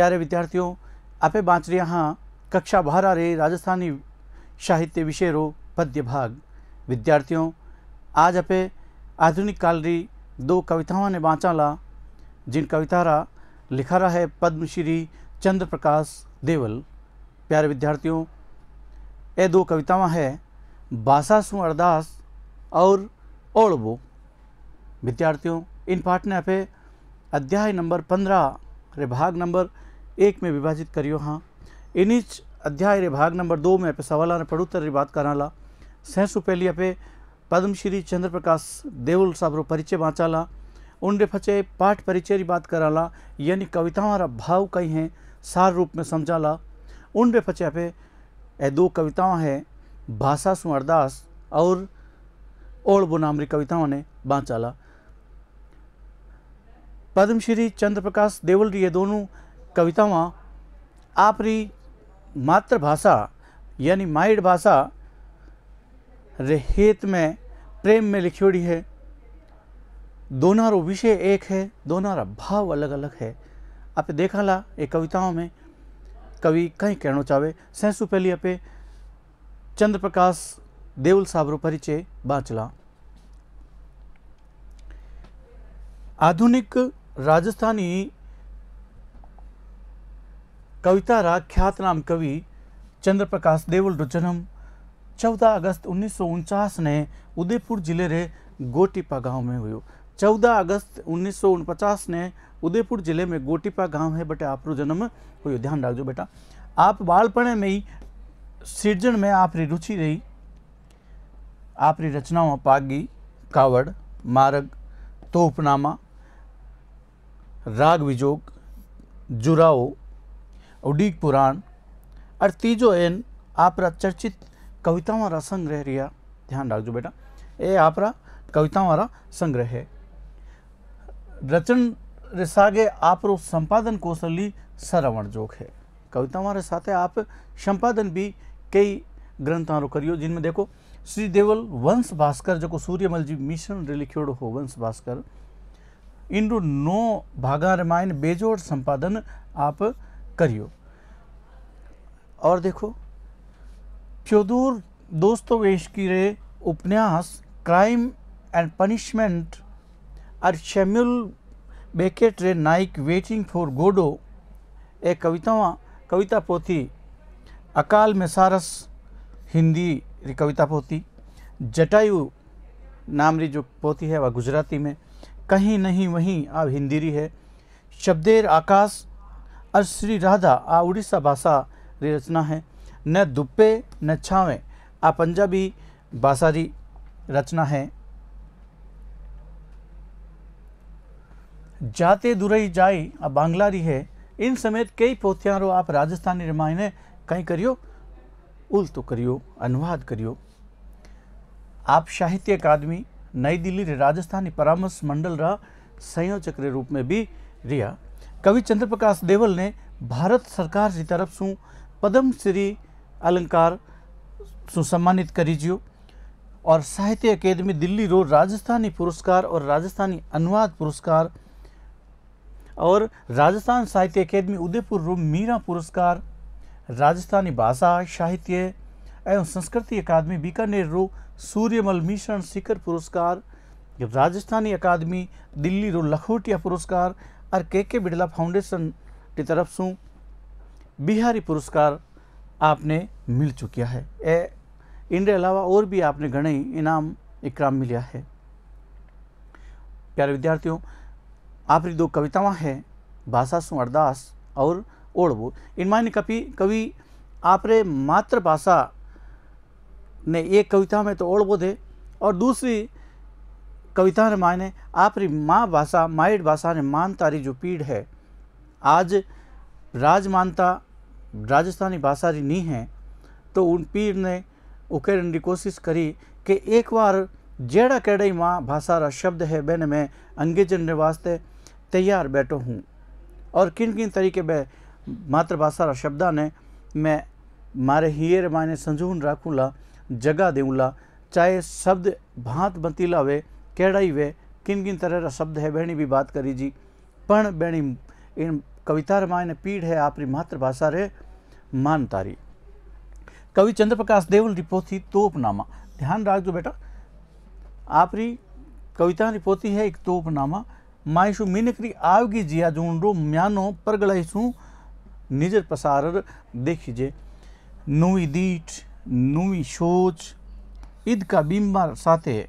प्यारे વિદ્યાર્થીઓ આપે વાંચી હા કક્ષા राजस्थानी साहित्य विषय रो पद्य भाग विद्यार्थियों आज अपे आधुनिक काल री दो कविताओं ने बांचा ला जिन रा लिखा रहा है पद्मश्री चंद्र प्रकाश देवल प्यारे विद्यार्थियों ये दो कविताओं है बासा सु अरदास और ओड़बो विद्यार्थियों इन पाठ ने अपे अध्याय नंबर पंद्रह रे भाग नंबर એક મેં વિભાજિત કર્યો હા એની જ भाग नंबर दो में દો મેં આપે સવાલ અને પડુતર રી વાત કરાલા चंद्र प्रकाश देवल પદ્મશ્રી ચંદ્રપ્રકાશ દેઉલ સાબરો પરિચय बाँचाला उनरे फचे पाठ परिचय की बात कराला यानी कविताओं रा भाव कई हैं सार रूप में समझाला उनरे फचे अपे ए दो कविताओं हैं भाषा सु अरदास और ओड़ बुनामरी कविताओं ने बाँचाला पद्मश्री चंद्र प्रकाश देवल ये दोनों कविता में આપણી मातृभाषा यानी माइड भाषा रेहेत में प्रेम में लिखियोड़ी है दोनारो विषय एक है दोनारा भाव अलग अलग है आप देखा ला ये कविताओं में कवि कई कहना चाहे सैसु पहली आप चंद्र प्रकाश देवल साहब रो परिचय बांचला आधुनिक राजस्थानी कविता ख्यातनाम कवि चंद्र प्रकाश देवल रो जन्म चौदह अगस्त उन्नीस ने उदयपुर जिले रे गोटीपा गांव में हुयो चौदह अगस्त उन्नीस ने उदयपुर जिले में गोटीपा गांव है बटे आप जन्म हुयो ध्यान रखो बेटा आप बालपणे में ही सृजन में आप रुचि रही आप रचनाओं पागी कावड़ मारग तोपनामा राग विजोग जुराओ उडीक पुराण और तीजो एन आपरा चर्चित कविता वाला संग्रह रिया ध्यान रख जो बेटा ये आपरा कविता वाला संग्रह है रचन रे रिसागे आपरो संपादन ही सरवण जोक है कविता वाले साथ आप संपादन भी कई ग्रंथ वो करियो जिनमें देखो श्री देवल वंश भास्कर जो सूर्यमल जी मिशन लिखियोड़ हो वंश भास्कर इन नौ भागा रामायण बेजोड़ संपादन आप करियो और देखो दोस्तों वेश की रे उपन्यास क्राइम एंड पनिशमेंट और शेम्यूल बेकेट रे नाइक वेटिंग फॉर गोडो ए कविता कविता पोथी अकाल में सारस हिंदी રી कविता પોથી जटायु नाम री जो पोती है वह गुजराती में कहीं नहीं वहीं हिंदी री है शब्देर आकाश और श्री राधा आ उड़ीसा भाषा रचना है न दुप्पे न छावे आ पंजाबी भाषा की रचना है जाते दुरई जाई आ बांग्ला है इन समेत कई पोथियारो आप राजस्थानी रामायण कहीं करियो उल्टो करियो अनुवाद करियो आप साहित्य अकादमी नई दिल्ली रे राजस्थानी परामर्श मंडल रा संयोजक रूप में भी रिया कवि चंद्र प्रकाश देवल ने भारत सरकार की तरफ से पद्म श्री अलंकार सुसम्मानित करीजियो और साहित्य अकेदमी दिल्ली रोड राजस्थानी पुरस्कार और राजस्थानी अनुवाद पुरस्कार और राजस्थान साहित्य अकेदमी उदयपुर रो मीरा पुरस्कार राजस्थानी भाषा साहित्य एवं संस्कृति अकादमी बीकानेर रो सूर्यमल मिश्रण शिखर पुरस्कार राजस्थानी अकादमी दिल्ली रो लखोटिया पुरस्कार और के के बिड़ला फाउंडेशन की तरफ से बिहारी पुरस्कार आपने मिल चुका है ए इनके अलावा और भी आपने घने इनाम इकराम मिलिया है प्यारे विद्यार्थियों आपकी दो कवितावां हैं भाषा सु अरदास और ओड़बो इनमें कवि कवि आपरे मातृभाषा ने एक कविता में तो ओड़बो दे और दूसरी कविता ने मायने आपरी माँ भाषा माइड भाषा ने मानतारी जो पीढ़ है आज राजमानता राजस्थानी भाषा जी नहीं है तो उन पीर ने उकेरन की कोशिश करी कि एक बार जड़ा कड़े माँ भाषा रा शब्द है बेन में अंगेजन वास्ते तैयार बैठो हूँ और किन किन तरीके में मातृभाषा रा शब्द ने मैं मारे हियर मायने संजून रखूँ ला जगा जगह ला चाहे शब्द भांत बतीला वे कड़ा ही वे किन किन तरह का शब्द है बहनी भी बात करी जी पढ़ बहनी इन कविता रामायण पीढ़ है आपकी मातृभाषा रे मान तारी कवि चंद्र प्रकाश देवल रिपोती तोपनामा ध्यान रख दो बेटा आपरी कविता रिपोती है एक तोपनामा माइशु मिनकरी आवगी जिया जून रो म्यानो परगलाइसू निजर पसार देखीजे नुवी दीठ नुवी सोच ईद का बिम्बर साथे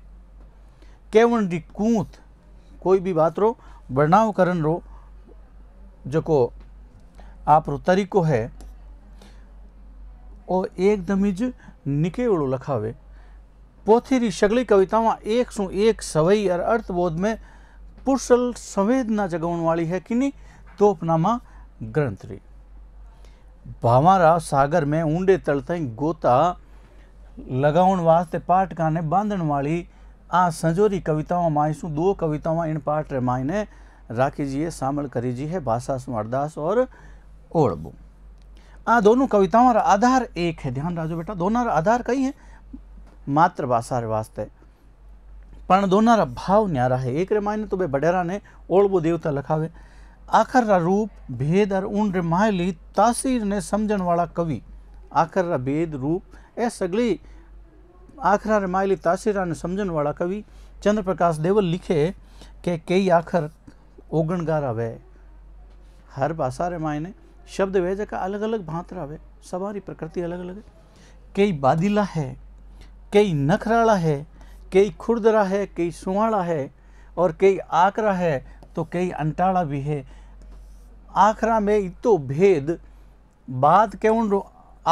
केवन री कूत कोई भी बात रो वर्णावकरण रो जो आप तरीको है ओ एकदम ज निकेवड़ो लखावे पोथीरी सगली कविता में एक सौ एक सवई और अर्थबोध में पुरसल संवेदना जगवण वाली है कि नहीं तो अपनामा ग्रंथरी भावारा सागर में ऊंडे तल तई गोता लगावण वास्ते पाठका ने बांधन वाली आ संजोरी कविताओं माईसू दो कविताओं इन पाठ रे माई ने राखी जी सामल करी जी है बासास मरदास और ओड़बू आ दोनों कविताओं का आधार एक है ध्यान राजो बेटा दोनों का आधार कई है मातृभाषा वास्ते पर दोनों का भाव न्यारा है एक रे मायने तो बे बडेरा ने ओड़बू देवता लखावे आखर रा रूप भेद और ऊन रे मायली तासीर ने समझण वाला कवि आखर रा भेद रूप ए सगली आखरा रे मायली तासीर ने समझण वाला कवि चंद्र प्रकाश देवल लिखे के कई आखर ओगणगार आवे हर भाषा रे मायने शब्द वे जेका अलग अलग भांत रवे सवारी प्रकृति अलग अलग है कई बादिला है कई नखराला है कई खुर्दरा है कई सुहाड़ा है और कई आकरा है तो कई अंटाड़ा भी है आखरा में इतो भेद बात केवण रो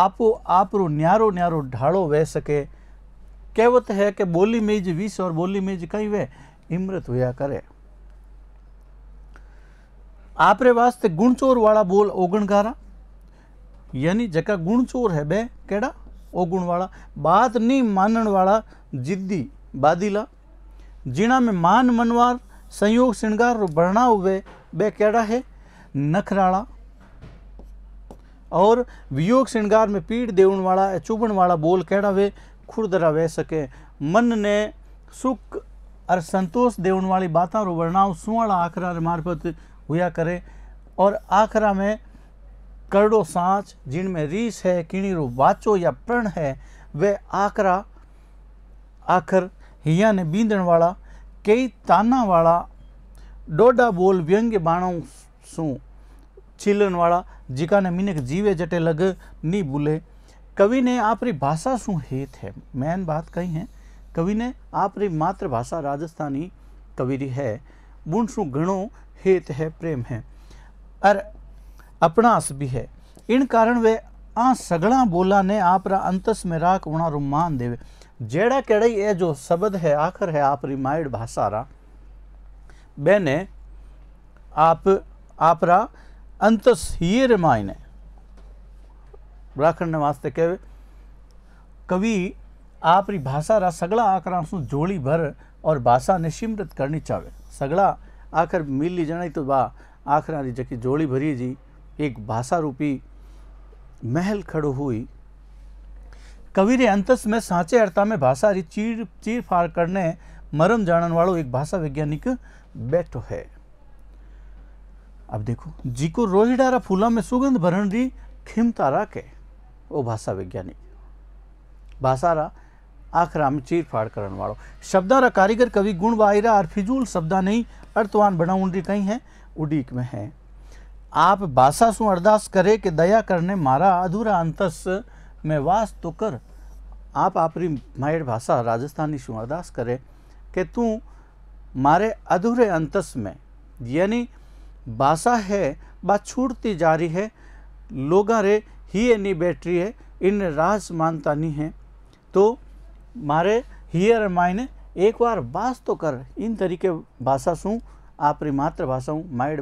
आपो आप रो न्यारो न्यारो ढाड़ो वह सके कहवत है कि बोली में ज विष और बोली में ज कई वह इमृत हुआ करे आपरे वास्ते गुणचोर वाला बोल ओगणगारा यानी जका गुणचोर है बे केड़ा ओगुण वाला बात नहीं मानन वाला जिद्दी बादिला जिना में मान मनवार संयोग श्रृंगार बढ़ना हुए बे केड़ा है नखराड़ा और वियोग श्रृंगार में पीड़ देवण वाला चुभण वाला बोल केड़ा वे खुरदरा वह सके मन ने सुख और संतोष देवण वाली बातों वर्णाओं सुवाला आखरा मार्फत हुआ करे और आखरा में करड़ो सांच जिनमें रीस है किणी रो वाचो या प्रण है वे आखरा आखर हिया ने बींदण वाला कई ताना वाला डोडा बोल व्यंग्य बाणों सू छिलन वाला जिका ने मिनक जीवे जटे लग नी भूले कवि ने आपरी भाषा शू हेत है मैन बात कही है कवि ने आपरी मातृभाषा राजस्थानी कविरी है बुण शू घणो हेत है प्रेम है और अपनास भी है इन कारण वे आ सगड़ा बोला ने आप अंतस में राख उणा रो मान देवे जेड़ा केड़ई ए जो शब्द है आखर है आप रिमाइड भाषा रा बेने आप आपरा अंतस ही है राखने वास्ते कहे कवि आप भाषा रा सगड़ा आकरा सु जोड़ी भर और भाषा ने करनी चाहे सगड़ा आखिर मिली ಜನ तो बा आखिर जकी जोड़ी भरी जी एक भाषा रूपी महल खड़ो हुई कवि रे अंतस में सांचे अर्था में भाषा री चीर चीर फाड़ करने मरम जानन वालों एक भाषा वैज्ञानिक बैठो है अब देखो जी को रोहिडा रा फूला में सुगंध भरण री खिमता राखे ओ भाषा वैज्ञानिक भाषा रा आखरा में चीर फाड़ करण वालों शब्दा रा कारीगर कवि गुण वायरा और फिजूल शब्दा नहीं अर्थवान बणाउंडी कहीं है उडीक में है आप भाषा सु अरदास करे कि दया करने मारा अधूरा अंतस में वास तो कर आप आपरी मायर भाषा राजस्थानी सु अरदास करे कि तू मारे अधूरे अंतस में यानी भाषा है बात छूटती जा रही है लोगा रे ही नी बैटरी है इन राज मानता नहीं है तो मारे हियर मायने तो कर इन तरीके भाषा शू आप શું हूँ માતૃભાષા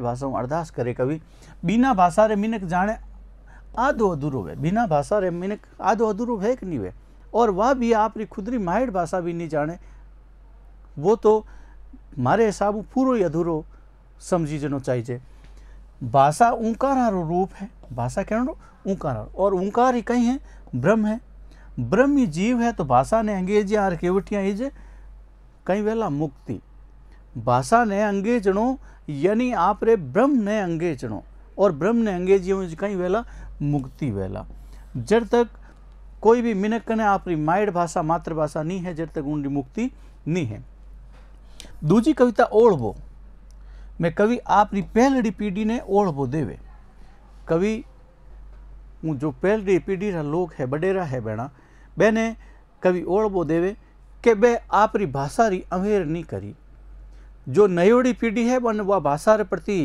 भाषा हूँ अरदास करे कवि बिना भाषा रे मिनक जाने आधो अधूरो है बिना भाषा रे मिनक आधो अधूरो है कि नहीं वे और वह भी आपकी खुदरी माहिर भाषा भी नहीं जाने वो तो मारे हिसाब पूरो ही अधूरो समझी जनो चाहिए भाषा ओंकारारो रूप है भाषा कह रो ओंकारारो और ओंकार ही कहीं है ब्रह्म है ब्रह्म जीव है तो भाषा ने अंग्रेजी आर केवटियाँ ही जे वेला मुक्ति भाषा ने અંગે यानी आप रे ब्रह्म ने જણો और ब्रह्म ने अंगेजी कई वेला मुक्ति वेला जड़ तक कोई भी मिनक ने आपरी मायड भाषा मातृभाषा नहीं है जब तक उनकी मुक्ति नहीं है दूजी कविता ओढ़वो मैं कवि आपरी पहलड़ी पीढ़ी ने ओढ़वो देवे कवि जो पहलड़ी पीढ़ी रा लोग है बडेरा है बेणा बेने कवि ओढ़वो देवे के बे आप री भाषा री अमेर नहीं करी जो नयोड़ी पीढ़ी है बन वह भाषा रे प्रति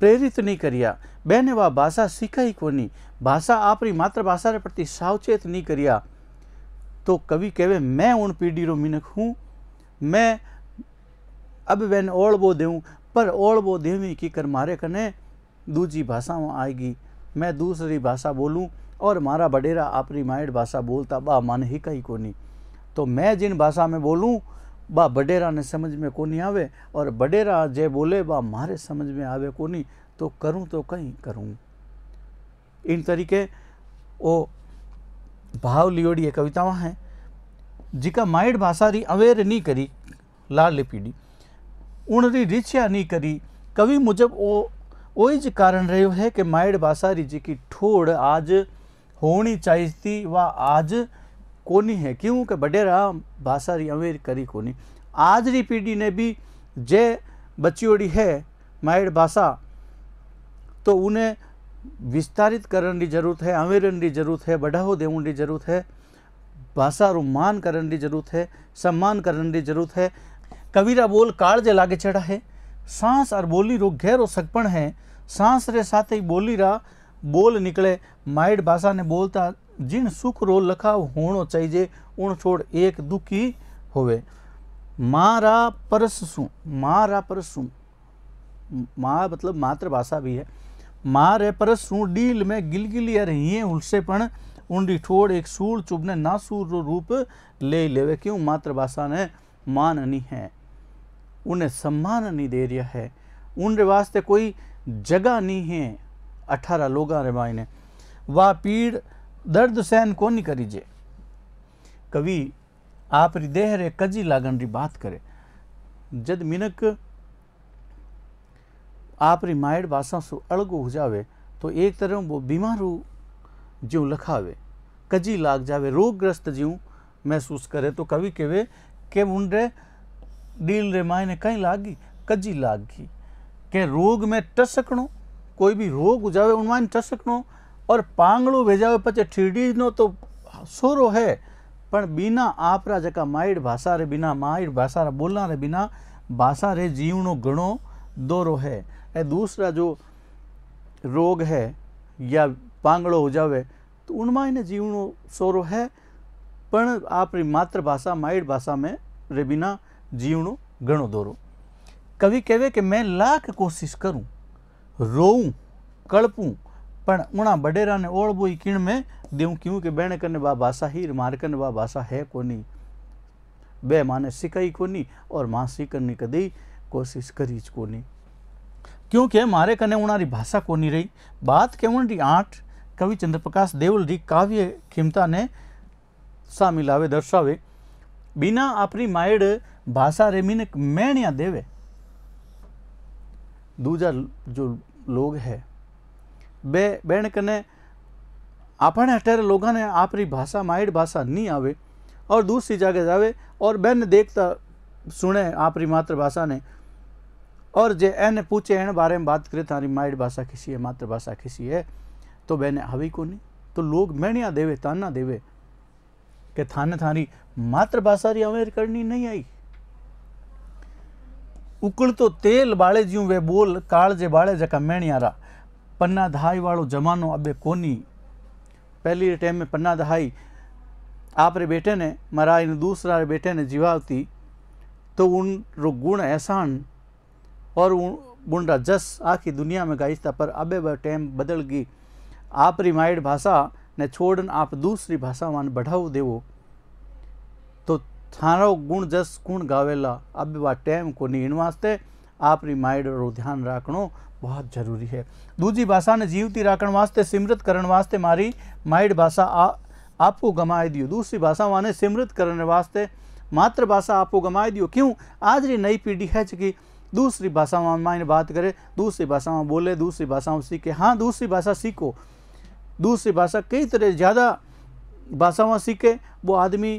प्रेरित नहीं करिया बहने वह भाषा सीखा ही कोनी भाषा आप री मातृभाषा रे प्रति सावचेत नहीं करिया तो कवि कहे मैं उन पीढ़ी रो मिनक हूँ मैं अब बहन बो देऊँ पर बो देवी की कर मारे कने दूजी भाषा आएगी मैं दूसरी भाषा बोलूँ और मारा बडेरा आपरी माइड भाषा बोलता बा मन ही को नहीं तो मैं जिन भाषा में बोलूँ बा बडेरा ने समझ में कोनी आवे और बडेरा जे बोले बा मारे समझ में आवे कोनी तो करूँ तो कहीं करूँ इन तरीके ओ भाव लियोड़ी कविताओं हैं जिका माइड भाषा री अवेर नहीं करी लाल पीढ़ी उन री रिछिया नहीं करी कवि मुजब ओ ओ ज कारण रहो है कि माइड भाषा री जी की ठोड़ आज होनी चाहिए थी व आज कोनी है क्यों के बडेरा भाषा री अमेर करी कोनी आज री पीढ़ी ने भी जे बच्चियोड़ी है मायड भाषा तो उन्हें विस्तारित करण की जरूरत है अमेरन की जरूरत है बढ़ावो देव की जरूरत है भाषा रो मान करण की जरूरत है सम्मान करने की जरूरत है कविरा बोल काल जे लागे चढ़ा है सांस और बोली रो गहरो सकपण है सांस रे साथ ही बोली रा बोल निकले मायड भाषा ने बोलता जिन सुख रो लखाव होनो चाहिए उन छोड़ एक दुखी होवे मारा परसू मारा परसू माँ मतलब मातृभाषा भी है मारे परसू डील में गिलगिली अरे ये उनसे पण ऊंडी ठोड़ एक सूर चुभने ना सूर रूप ले लेवे क्यों मातृभाषा ने मान नहीं है उन्हें सम्मान नहीं दे रहा है उन वास्ते कोई जगह नहीं है अठारह लोग रे मायने वाह पीड़ दर्द सहन को करीजे कवि आप देह रे कजी लागन री बात करे जद मिनक आप री मायड बासा सु अलगो हो जावे तो एक तरह वो बीमारू जो लखावे कजी लाग जावे रोगग्रस्त जीव महसूस करे तो कवि कहे के मुंडे डील रे माय ने कहीं लागी कजी लागी के रोग में टसकणो कोई भी रोग हो जावे उन टसकणो और પાંગળું पे ठीडी नो तो સોરો है पर बिना આપરા જકા માઈડ भाषा रे बिना માઈડ भाषा रे बोलना रे बिना भाषा रे जीवनो घणो दौरो है ए दूसरा जो रोग है या पांगड़ो हो जावे तो उनमा इन जीवनो सोरो है पर आपरी मातृभाषा माइट भाषा में रे बिना जीवनो घणो दौरो कवि कहे कि मैं लाख कोशिश करूं रोऊं कड़पूँ उना बडेरा ने ઓળબું એ કીણ में દેવું क्यों के બેણે કને बा भाषा ही मार કને बा भाषा है कोनी बे माने સિકાઈ कोनी और मां सीखने कदी कोशिश करीच ज कोनी क्योंकि मारे कने उणारी भाषा कोनी रही बात के री आठ कवि चंद्र प्रकाश देवल री काव्य खिमता ने शामिल आवे दर्शावे बिना अपनी मायड़ भाषा रे मिनक मैणिया देवे दूजा जो लोग है बेण कने आपने આપણે लोग ने આપણી भाषा માયડ भाषा नहीं आवे और दूसरी जगह जावे और बेन देखता सुने आपरी मातृभाषा ने और जे एने पूछे एने बारे में बात करे तारी मायड भाषा किसी है मातृभाषा किसी है तो बेने हवी को नहीं तो लोग मेणिया देवे ताना देवे के थाने थारी मातृभाषा री अवेर करनी नहीं आई उकड़ तो तेल बाले ज्यू वे बोल काल जे बाले जका मेणिया रा पन्ना कोनी पहली टाइम में पन्ना दहाई आप रे बेटे ने मरा इन दूसरा बेटे ने जीवावती तो उन गुण एहसान और उन बुंडा जस आखी दुनिया में गाइसता पर अबे वह टेम बदल गई आपरी मायड भाषा ने छोड़न आप दूसरी भाषा मान बढ़ाव देवो तो थारो गुण जस गुण गावेला अब बा टेम को इन वास्ते आपरी माइड रो ध्यान रखनो बहुत ज़रूरी दूजी भाषा ने जीवती राखण वास्ते सिमृत करण वास्ते मारी माइड भाषा आ आपको ગમાવી दियो दूसरी भाषा આને सिमृत करने वास्ते मातृभाषा आपको ગમાવી दियो क्यों आज રી नई पीढ़ी है कि दूसरी भाषा में मायने बात करे दूसरी भाषा में बोले दूसरी भाषा में सीखे हाँ दूसरी भाषा सीखो दूसरी भाषा कई तरह ज़्यादा भाषा में सीखे वो आदमी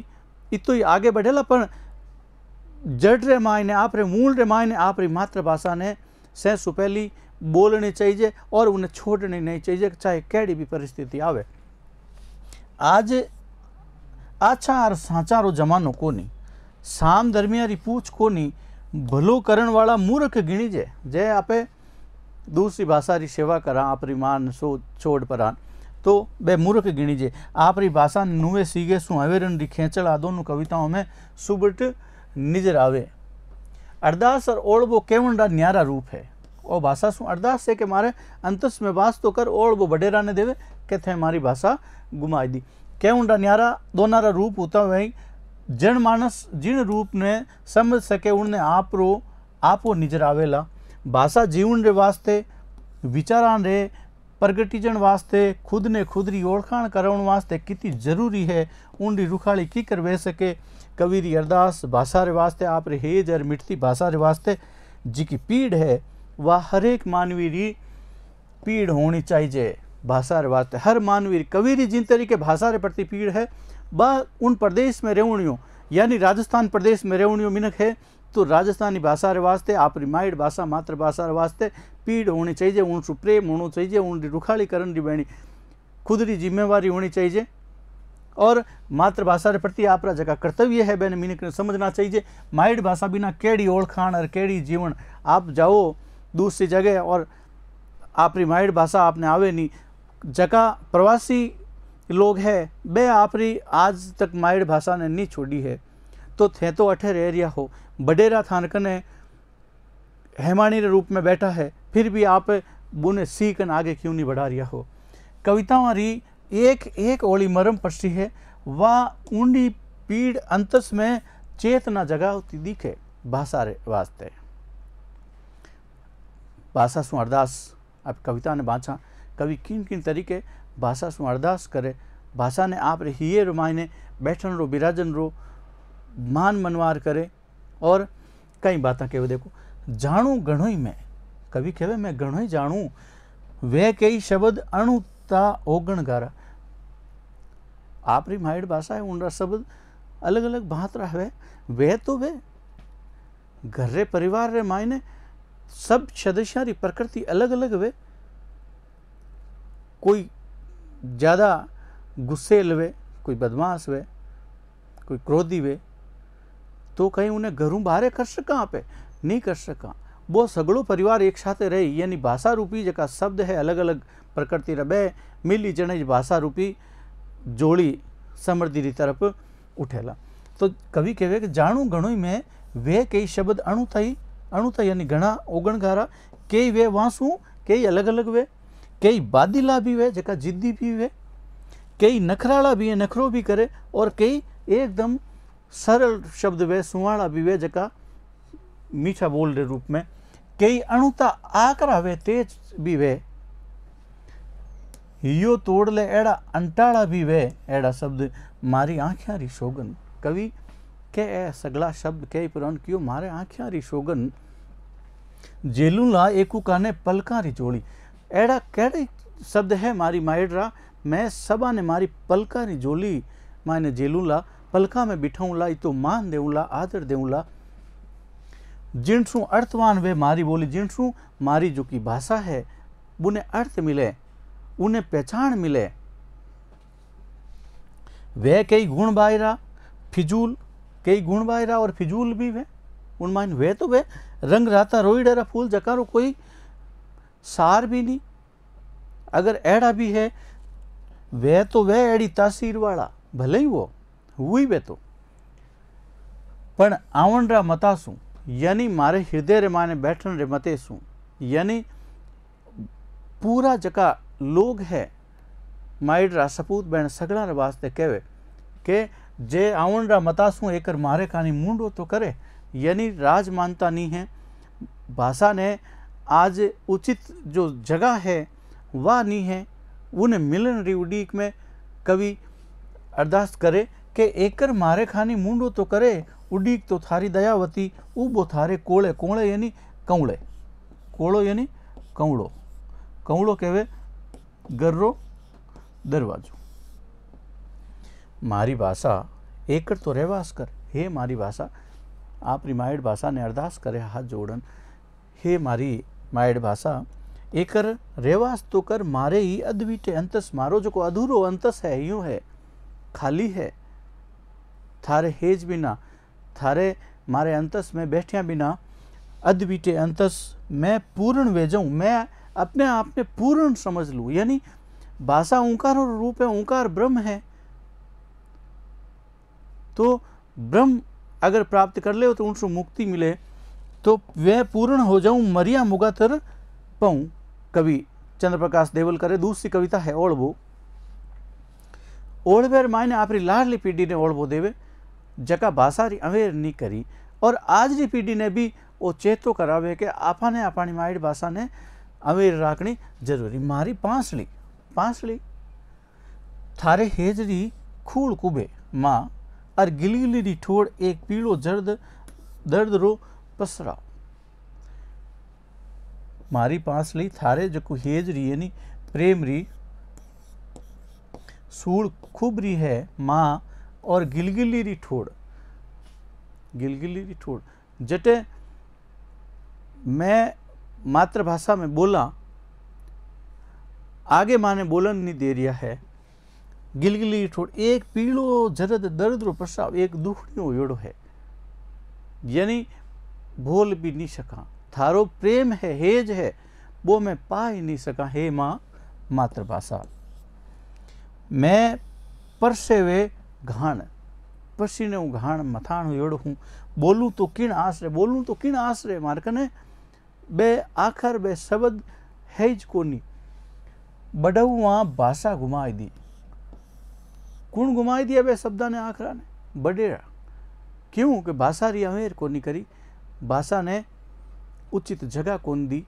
इतो ही आगे बढ़ेला पर जड़ रे मायने आप रे मूल रे मायने आप री मातृभाषा ने सह सुपेली बोलने चाहिए और उन्हें छोड़नी नहीं चाहिए चाहे कड़ी भी परिस्थिति आवे आज अच्छा और साचारो जमा को नहीं शाम दरमिया पूछ को नहीं भलो करण वाला मूर्ख गिणीजे जे आपे दूसरी भाषा की सेवा करा आप मान सो छोड़ पर तो बे मूर्ख गिणीजे आप भाषा नुवे सीगे शू अवेरन री खेचल आ दोनों कविताओं में सुबट निजर आवे अरदास और ओड़बो केवन रा न्यारा रूप है और भाषा शू अरदास से कि मारे अंतस में वास तो कर और वो बडेरा ने देवे के थे हमारी भाषा गुमा दी क्यों उनका न्यारा दोनारा रूप होता वही जन मानस जिन रूप ने समझ सके उनने आप रो आप वो निजर आवेला भाषा जीवन रे वास्ते विचारान रे प्रगटिजन वास्ते खुद ने खुद री ओळखाण कराउण वास्ते कितनी जरूरी है उनकी रुखाली की कर वे सके कवि री अरदास भाषा रे वास्ते आप रे हेज और मिठती भाषा रे वास्ते जी की है व मानवीय मानवीरी पीड़ होनी चाहिए भाषा रे वास्ते हर मानवीर कवीरी जिन तरीके भाषा रे प्रति पीड़ है वह उन प्रदेश में रेवणियों यानी राजस्थान प्रदेश में रेवणियों मिनक है तो राजस्थानी भाषा रे वास्ते आप माइड भाषा मातृभाषा रे वास्ते पीड़ होनी चाहिए उन प्रेम होना चाहिए उन रुखाड़ी की बहनी खुद की जिम्मेवारी होनी चाहिए और मातृभाषा के प्रति आप जगह कर्तव्य है बेन मिनक ने समझना चाहिए माइड भाषा बिना केड़ी ओखाण और केड़ी जीवन आप जाओ दूसरी जगह और આપણી भाषा आपने आवे नहीं जगह प्रवासी लोग है बे आप आज तक माइड भाषा ने नहीं छोड़ी है तो थे तो अठेर एरिया हो बडेरा थानकने हेमाणी हेमानी के रूप में बैठा है फिर भी आप बुने सी कन आगे क्यों नहीं बढ़ा रिया हो कविता री एक एक ओली मरम पसी है वह ऊँडी पीढ़ अंतस में चेतना जगा होती दिखे भाषा वास्ते भाषा सु अरदास आप कविता ने बाछा कवि किन किन तरीके भाषा सु अरदास करे भाषा ने आप हिये मायने बैठन रो बिराजन रो मान मनवार करे और कई बात कहे देखो जाणू गणो ही मैं कवि कहे मैं गणो ही जाणू वे कई शब्द अणुता ओगण गारा आप री माइड भाषा है उनरा शब्द अलग अलग भात है वे तो वे घर रे परिवार रे मायने सब सदस्यों की प्रकृति अलग अलग वे कोई ज़्यादा गुस्सेल लवे कोई बदमाश वे कोई क्रोधी वे तो कहीं उन्हें घरों बाहर कर सका आप नहीं कर सका वो सगड़ो परिवार एक साथ रहे यानी भाषा रूपी जका शब्द है अलग अलग प्रकृति रबे मिली जने भाषा रूपी जोड़ी समृद्धि की तरफ उठेला तो कवि कहे कि जाणू घणु में वे कई शब्द अणु थी अणुता यानी घना ઓગણગારા कई वे वासू कई अलग अलग वे कई बादिला भी वे जेका जिद्दी भी वे कई नखराला भी है नखरो भी करे और कई एकदम सरल शब्द वे सुवाड़ा भी वे जेका मीठा बोल रहे रूप में कई अणुता आकरा वे तेज भी वे यो तोड़ ले एड़ा अंटाड़ा भी वे एड़ा शब्द मारी आँखें री शोगन कवि के के सगला शब्द કે क्यों मारे શબ્દ री शोगन जेलू ला एकू શોગન જેલુલા એકુકાને પલકારી જોડી એડા કેડે શબ્દ હે મારી માયડરા मैं सबा ने मारी पलका री जोली माने ला पलका में ला तो मान ला आदर ला जिनसू अर्थवान वे मारी बोली जिनसू मारी जो की भाषा है उन्हें अर्थ मिले उन्हें पहचान मिले वे कई गुण बायरा फिजूल कई गुण बायरा और फिजूल भी वे उन माइन वे तो वे रंग राता रोई डरा फूल जकारो कोई सार भी नहीं अगर ऐड़ा भी है वे तो वे ऐड़ी तासीर वाला भले ही वो हुई वे तो पण आवन रा मता सूं यानी मारे हृदय रे माने बैठन रे मते सूं यानी पूरा जका लोग है माइड रा सपूत बहन सगड़ा रे वास्ते कहवे के, के जे आवन रा मतासू एक मारे खानी मूडो तो करे यानी राज मानता नहीं है भाषा ने आज उचित जो जगह है वह नहीं है उन्हें मिलन रिवडीक में कवि अरदास करे के एकर मारे खानी मूडो तो करे उडीक तो थारी दयावती उबो थारे कोले कोले यानी कौड़े कोड़ो यानी कौड़ो कौड़ो कहे गर्रो दरवाजो मारी भाषा ભાષા तो रहवास कर हे मारी भाषा आप આપ भाषा ने अरदास करे हाथ जोड़न हे मारी માયડ भाषा એકર रहवास तो कर मारे ही अद्विटे अंतस मारो जो को अधूरो अंतस है यूं है खाली है थारे हेज बिना थारे मारे अंतस में बैठिया बिना अद्विते अंतस मैं पूर्ण वे जाऊँ मैं अपने आप में पूर्ण समझ लूँ यानी भाषा ओंकार और रूप है ओंकार ब्रह्म है तो ब्रह्म अगर प्राप्त कर ले तो उनसे मुक्ति मिले तो वह पूर्ण हो जाऊं मरिया मुगा कवि चंद्र कवि चंद्रप्रकाश करे दूसरी कविता है ओढ़ ओड़बेर मायने आपरी लाडली पीढ़ी ने ओड़बो देवे जका भाषा अवेर नहीं करी और आज री पीढ़ी ने भी वो चेतो करावे कि आपा ने अपनी माइड भाषा ने अवेर राखनी जरूरी मारी पांसली पांसली थारे हेजरी खूड़ कुबे माँ और गिली गिली ठोड़ एक पीड़ो जर्द दर्द रो पसरा मारी थारे जो થારે हेज री यानी प्रेम री सूड़ खूब री है माँ और गिलगिली री ठोड़ गिलगिली री ठोड़ जटे मैं मातृभाषा में बोला आगे माने बोलन नहीं दे रिया है गिलगिली ठोड़ एक पीड़ो जरद दर्दरो प्रसाव एक दुखड़ियो योड़ो है यानी भोल भी नहीं सका थारो प्रेम है हेज है वो मैं पा ही नहीं सका हे माँ मातृभाषा मैं परसेवे घाण पसीने हूँ घाण मथाण योड़ हूँ बोलूँ तो किण आश्रय बोलूँ तो किण आश्रय मार कने बे आखर बे शब्द हैज कोनी बडवा भाषा घुमाई दी दिया वे शब्द ने શબ્દને ने બડેરા क्यों कि भाषा री अवेर कोनी करी भाषा ने उचित जगह को दी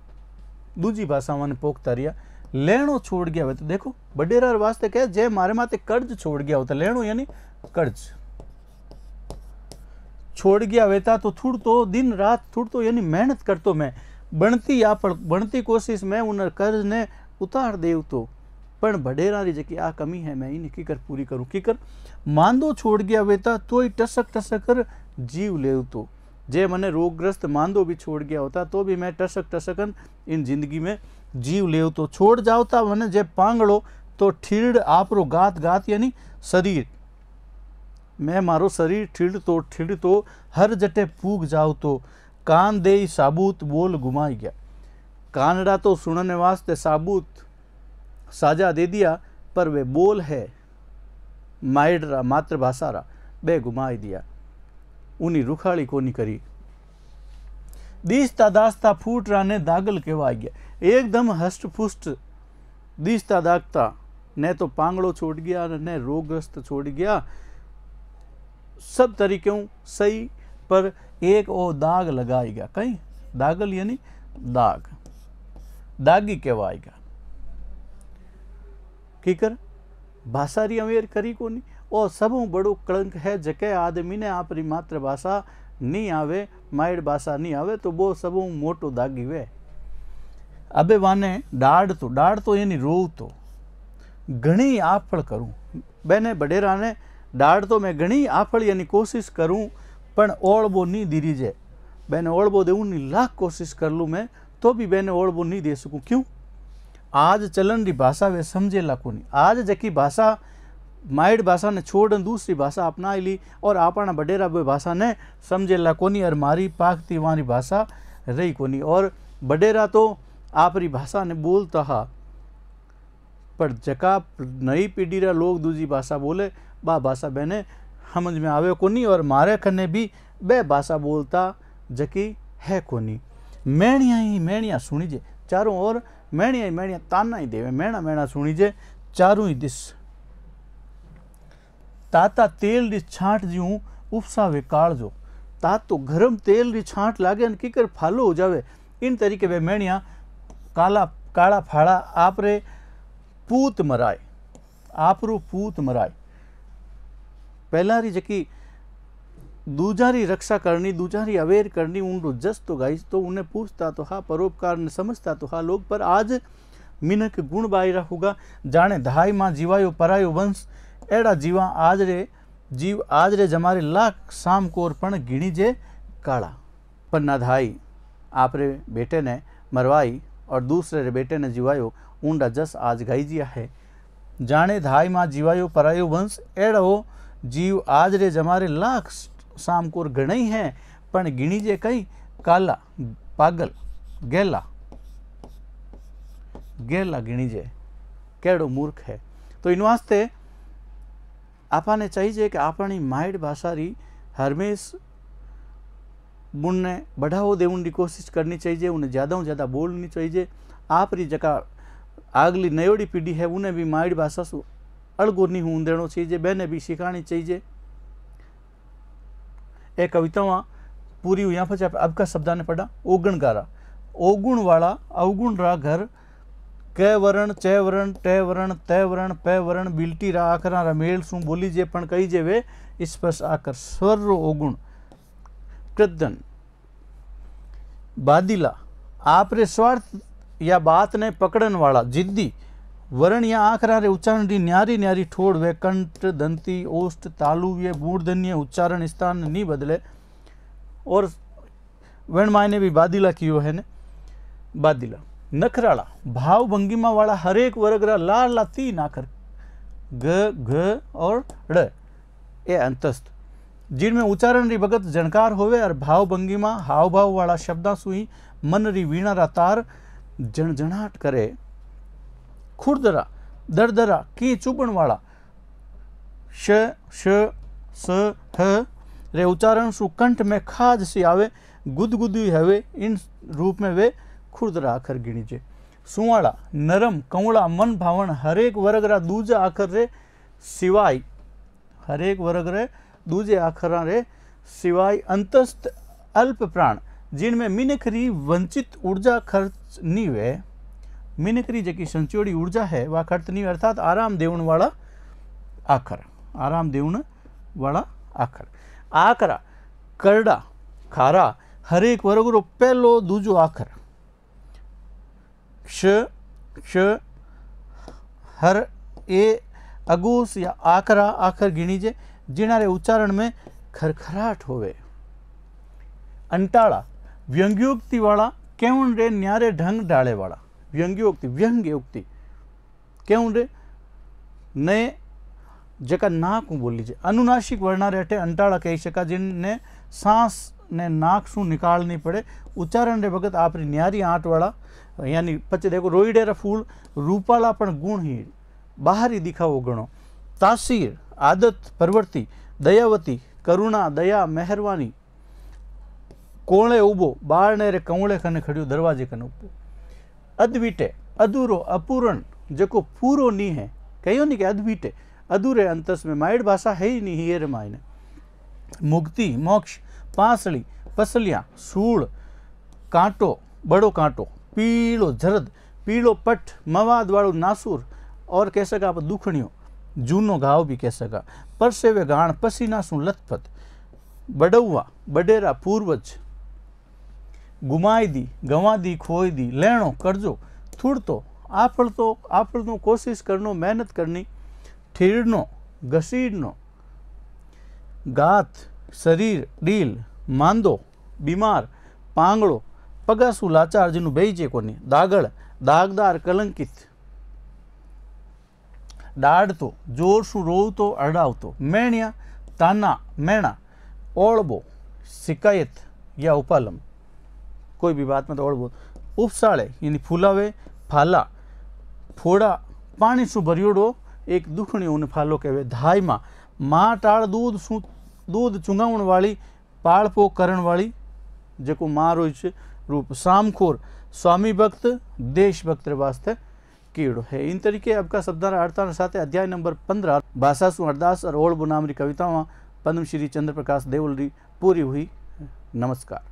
दूजी भाषा मैंने पोखता रिया लेणो छोड़ गया तो देखो बडेरा वास्ते कह जे मारे माते कर्ज छोड़ गया होता तो लेणो यानी कर्ज छोड़ गया वेता तो थोड़ तो दिन रात थोड़ तो यानी मेहनत करतो मैं बनती या पर बनती कोशिश मैं उन कर्ज ने उतार देव तो आ कमी है मैं કમી कर पूरी करूँ की कर मांदो छोड़ गया वेता तो ही टसक टसक कर जीव ले तो जे मने रोगग्रस्त मांदो भी छोड़ गया होता तो भी मैं टसक टसकन इन जिंदगी में जीव तो छोड़ जावता મને जे पांगड़ो तो ठीड़ आप गात गात यानी शरीर मैं मारो शरीर ठीड़ तो ठीड़ तो हर जटे पूग जाओ तो कान दे साबूत बोल घुमाई गया कानड़ा तो सुनने वास्ते साबूत साजा दे दिया पर वे बोल है माइड रा मातृभाषा रा बे गुमाई दिया उन्हीं रुखाड़ी को नहीं करी दिशता दास्ता फूट रा ने दागल कहवा गया एकदम हष्ट पुष्ट दिशता दागता न तो पांगड़ो छोड़ गया न रोगग्रस्त छोड़ गया सब तरीके सही पर एक ओ दाग लगाएगा कहीं दागल यानी दाग दागी कहवाएगा भाषा री अवेयर करी को नहीं और सब बड़ो कलंक है जके आदमी ने आपरी मातृभाषा नहीं आवे मायड भाषा नहीं आवे तो वो सब मोटो दागी वे अबे वाने डाढ़ तो डाढ़ तो यानी रो तो घनी आफड़ करूँ बेने बढ़ेरा ने डाढ़ तो मैं घनी आफड़ यानी कोशिश करूँ पण ओड़बो नहीं दीरीजे जे ओबो ओड़बो देव लाख कोशिश कर लूँ मैं तो भी बेने ओड़बो नहीं दे सकूँ क्यों आज चलन री भाषा वे समझे ला જકી आज माइड भाषा ने छोड़न दूसरी भाषा अपना ली और अपना बडेरा बे भाषा ने समझेला कोनी और मारी पाक वारी भाषा रही कोनी और बडेरा तो आपरी भाषा ने बोलता हा पर जका नई पीढ़ी रा लोग दूसरी भाषा बोले बा भाषा बहने समझ में आवे कोनी और मारे कने भी बे भाषा बोलता जकी है कोनी मैणिया ही मैणिया सुनीजे चारों ओर मैणिया मैणिया ताना ही देवे मैणा मैणा सुनी जे चारू ही दिस ताता तेल री छाट जूं उपसावे काल जो ता तो गरम तेल री छाट लागे ने किकर फालो हो जावे इन तरीके वे मैणिया काला काला फाड़ा आप पूत मराए आपरो पूत मराए पहला री जकी દૂજારી रक्षा करनी दूजारी अवेयर करनी ઊંડો जस तो ગાઈશ तो उन्हें पूछता तो हा परोपकार ने समझता तो हा लोग पर आज मिनक गुण बायरा होगा जाने धाई माँ जीवायो परायो वंश एड़ा जीवा आज रे जीव आज रे जमारे लाख को अर्पण गिणी गिणीजे काला पर ना धाई आप रे बेटे ने मरवाई और दूसरे रे बेटे ने जीवायो ऊंडा जस आज गाई जिया है जाने धाई माँ जीवायो परायो वंश हो जीव आज रे जमारे लाख सामकोर है पर गिणी जे कई काला पागल કાલા પાગલ गिणी जे कैडो मूर्ख है तो इन वास्ते आपने चाहिए कि अपनी माइड भाषा री हरमेश હરમેશ ने बढ़ावो देने की कोशिश करनी चाहिए उन्हें ज़्यादा से ज़्यादा बोलनी चाहिए आप री जगह आगली नयोड़ी पीढ़ी है उन्हें भी माइड भाषा सु अड़गो हूँ देना चाहिए बहने भी सिखानी चाहिए ये कविता पूरी हुई पर अब का शब्दा ने पढ़ा ओगुण गारा ओगुण वाला अवगुण रा घर कै वरण चय वरण टय वरण तय वरण पै वरण बिल्टी रा आकर रा मेल सु बोली जे पण कही जे वे स्पर्श आकर स्वर रो ओगुण कृदन बादिला आपरे स्वार्थ या बात ने पकड़न वाला जिद्दी वर्ण या रे उच्चारण री न्यारी न्यारी ठोड़ वे कंठ दंती ओष्ट तालुव्य मूर्धन्य उच्चारण स्थान नहीं बदले और वर्णमाय ने भी बादिला कियो है ने बादिला नखराला भाव भंगिमा वाला हरेक वर्गरा लाल ला तीन आखर ग घ और ड ए अंतस्थ जिनमें उच्चारण री भगत जनकार होवे और भाव भंगिमा हाव भाव वाला शब्दा सुई मन री वीणा रा तार जणजणाट करे खुरदरा दरदरा की वाला श श स ह रे उच्चारण कंठ में खाज सी आवे गुदगुदी हवे इन रूप में वे खुरदरा आखर गिणी जे नरम कौड़ा मन भावन हरेक वर्ग रा दूजे आखर रे सिवाय हरेक वर्ग रे दूजे आखर रे सिवाय अंतस्थ अल्प प्राण जिनमें मिनखरी वंचित ऊर्जा खर्च नहीं वे मिनकरी जी संचोड़ी ऊर्जा है वह खर्तनी अर्थात आराम देवन वाला आखर आराम देवन वाला आखर आकरा करड़ा खारा हरेक वर्ग रो पहलो दूजो आखर श श हर ए अगूस या आकरा आखर गिणी जे जिनारे उच्चारण में खरखराट होवे अंटाड़ा व्यंग्युक्ति वाला केवन रे न्यारे ढंग डाले वाला ವ್ಯಂಗ್ಯೋಕ್ತಿ ವ್ಯಂಗ್ಯೋಕ್ತಿ કેવું ને જેકા નાક હું બોલી છે અનુનાસિક વર્ણા રેઠે અંટાળા કહી શકા જેને સાંસ ને નાક શું નિકાળની પડે ઉચ્ચારણ રે વખત આપણી ન્યારી આંટવાળા યાની પછી દેખો રોઈડેરા ફૂલ રૂપાળા પણ ગુણહીન બહારી દિખાવો ગણો તાસીર આદત પરવર્તી દયાવતી કરુણા દયા મહેરવાની કોણે ઊભો બાળને રે કૌળે કને ખડ્યું દરવાજે કને ઊભો अद्विटे अधूरो अपूर्ण जो पूरो नी है कहो नी कि अद्विटे अधूरे अंतस में माइड भाषा है ही नहीं माय मायने मुक्ति मोक्ष पासड़ी पसलियाँ सूल कांटो बड़ो कांटो पीलो जरद पीलो पट मवाद वालू नासूर और कह सका आप दुखणियों जूनो घाव भी कह सका परसेवे गाण पसीना सू लथपथ बडौवा बडेरा पूर्वज ગુમાવી દી ગંવા દી ખોઈ દી લેણો કરજો થૂડતો આફળતો આફળનો કોશિશ કરનો મહેનત કરની ઠીરનો ઘસીડનો ગાથ શરીર ડીલ માંદો બીમાર પાંગળો પગાસુ લાચાર જેનું બેજે કોની દાગળ દાગદાર કલંકિત દાડતો જોરશું રોવતો અડાવતો મેણ્યા તાના મેણા ઓળબો શિકાયત યા ઉપાલમ कोई भी बात में दौड़ उपसाड़े यानी फूलावे फाला फोड़ा पानी शू भरियोड़ो एक दुखणी उन फालो कहे धाई माँ माँ टाड़ दूध शू दूध चुंगावण वाली पाड़पो करण वाली जो माँ रो रूप सामखोर स्वामी भक्त देशभक्त वास्ते कीड़ो है इन तरीके आपका शब्दार अड़ता साथ अध्याय नंबर पंद्रह भाषा सु अरदास और ओड़बू नाम री कविताओं पद्मश्री श्री चंद्र प्रकाश देवल पूरी हुई नमस्कार